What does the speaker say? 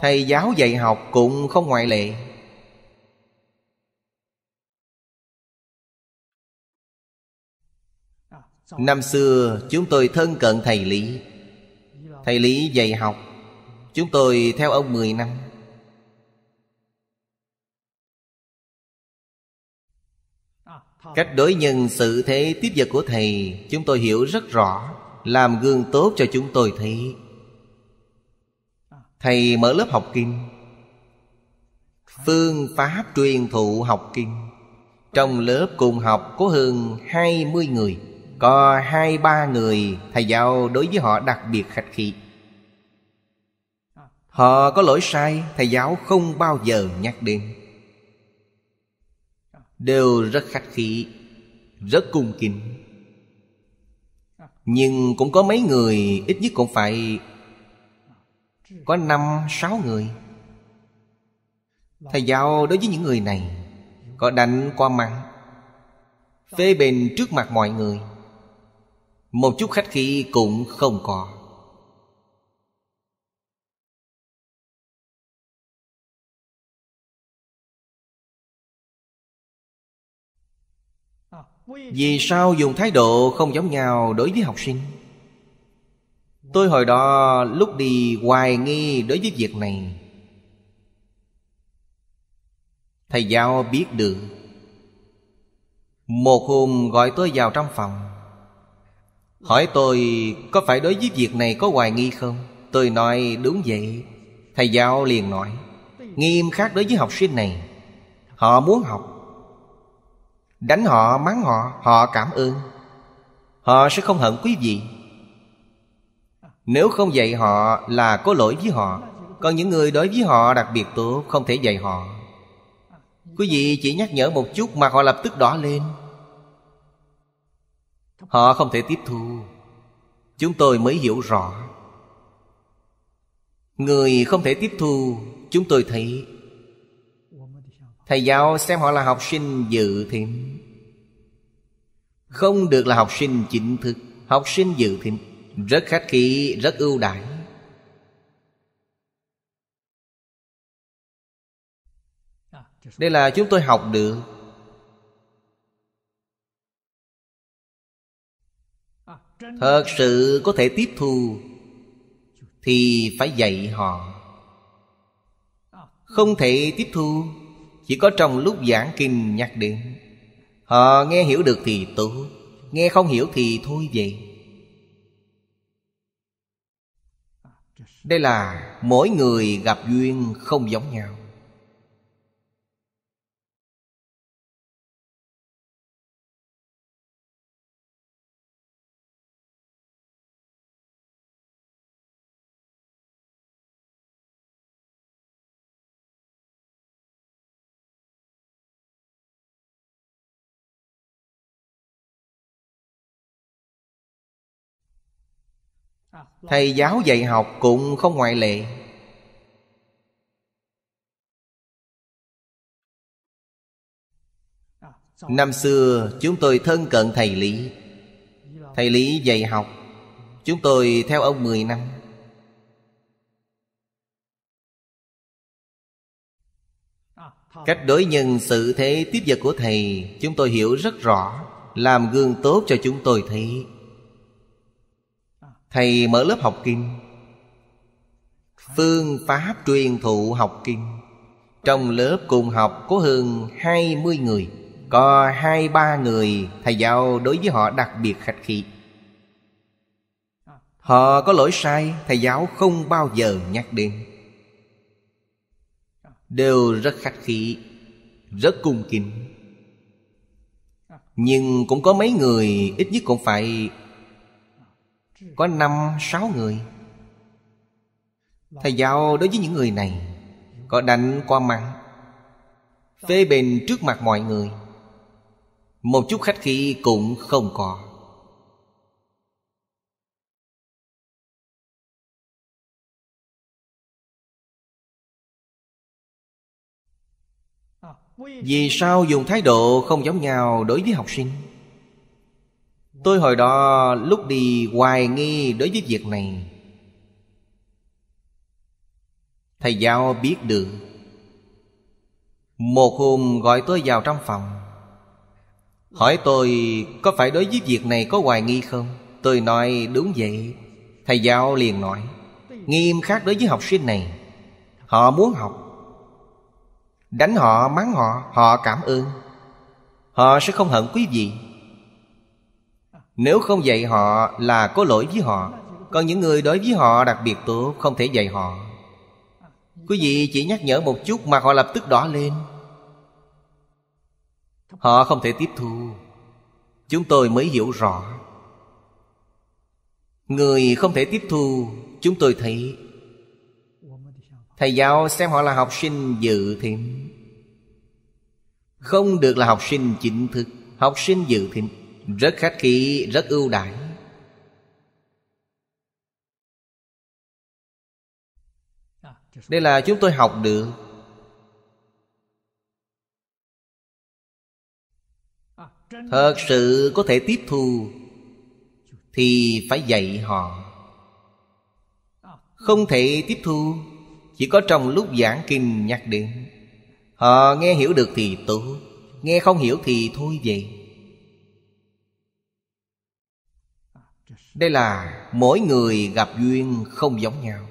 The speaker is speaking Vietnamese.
thầy giáo dạy học cũng không ngoại lệ năm xưa chúng tôi thân cận thầy lý thầy lý dạy học chúng tôi theo ông mười năm cách đối nhân sự thế tiếp vật của thầy chúng tôi hiểu rất rõ làm gương tốt cho chúng tôi thấy thầy mở lớp học kinh phương pháp truyền thụ học kinh trong lớp cùng học có hơn 20 người Có hai ba người thầy giáo đối với họ đặc biệt khách khí Họ có lỗi sai thầy giáo không bao giờ nhắc đến Đều rất khách khí Rất cung kính Nhưng cũng có mấy người ít nhất cũng phải có năm sáu người Thầy giáo đối với những người này Có đánh qua mắng Phê bình trước mặt mọi người Một chút khách khí cũng không có Vì sao dùng thái độ không giống nhau đối với học sinh Tôi hồi đó lúc đi hoài nghi đối với việc này Thầy giáo biết được Một hôm gọi tôi vào trong phòng Hỏi tôi có phải đối với việc này có hoài nghi không? Tôi nói đúng vậy Thầy giáo liền nói Nghiêm khắc đối với học sinh này Họ muốn học Đánh họ, mắng họ, họ cảm ơn Họ sẽ không hận quý vị nếu không dạy họ là có lỗi với họ Còn những người đối với họ đặc biệt tốt Không thể dạy họ Quý vị chỉ nhắc nhở một chút mà họ lập tức đỏ lên Họ không thể tiếp thu Chúng tôi mới hiểu rõ Người không thể tiếp thu Chúng tôi thấy Thầy giáo xem họ là học sinh dự thiện Không được là học sinh chính thức Học sinh dự thiện rất khách khí rất ưu đãi đây là chúng tôi học được thật sự có thể tiếp thu thì phải dạy họ không thể tiếp thu chỉ có trong lúc giảng kinh nhắc đến họ nghe hiểu được thì tốt nghe không hiểu thì thôi vậy đây là mỗi người gặp duyên không giống nhau thầy giáo dạy học cũng không ngoại lệ năm xưa chúng tôi thân cận thầy lý thầy lý dạy học chúng tôi theo ông mười năm cách đối nhân sự thế tiếp vật của thầy chúng tôi hiểu rất rõ làm gương tốt cho chúng tôi thấy thầy mở lớp học kinh phương pháp truyền thụ học kinh trong lớp cùng học có hơn 20 người Có hai ba người thầy giáo đối với họ đặc biệt khách khí Họ có lỗi sai thầy giáo không bao giờ nhắc đến Đều rất khách khí Rất cung kính Nhưng cũng có mấy người ít nhất cũng phải có năm sáu người thầy giáo đối với những người này có đánh qua mặt, phê bình trước mặt mọi người một chút khách khí cũng không có vì sao dùng thái độ không giống nhau đối với học sinh Tôi hồi đó lúc đi hoài nghi đối với việc này Thầy giáo biết được Một hôm gọi tôi vào trong phòng Hỏi tôi có phải đối với việc này có hoài nghi không? Tôi nói đúng vậy Thầy giáo liền nói Nghiêm khắc đối với học sinh này Họ muốn học Đánh họ, mắng họ, họ cảm ơn Họ sẽ không hận quý vị nếu không dạy họ là có lỗi với họ Còn những người đối với họ đặc biệt tốt Không thể dạy họ Quý vị chỉ nhắc nhở một chút mà họ lập tức đỏ lên Họ không thể tiếp thu Chúng tôi mới hiểu rõ Người không thể tiếp thu Chúng tôi thấy Thầy giáo xem họ là học sinh dự thiện Không được là học sinh chính thức Học sinh dự thiện rất khách khí rất ưu đãi đây là chúng tôi học được thật sự có thể tiếp thu thì phải dạy họ không thể tiếp thu chỉ có trong lúc giảng kinh nhắc đến họ nghe hiểu được thì tốt nghe không hiểu thì thôi vậy đây là mỗi người gặp duyên không giống nhau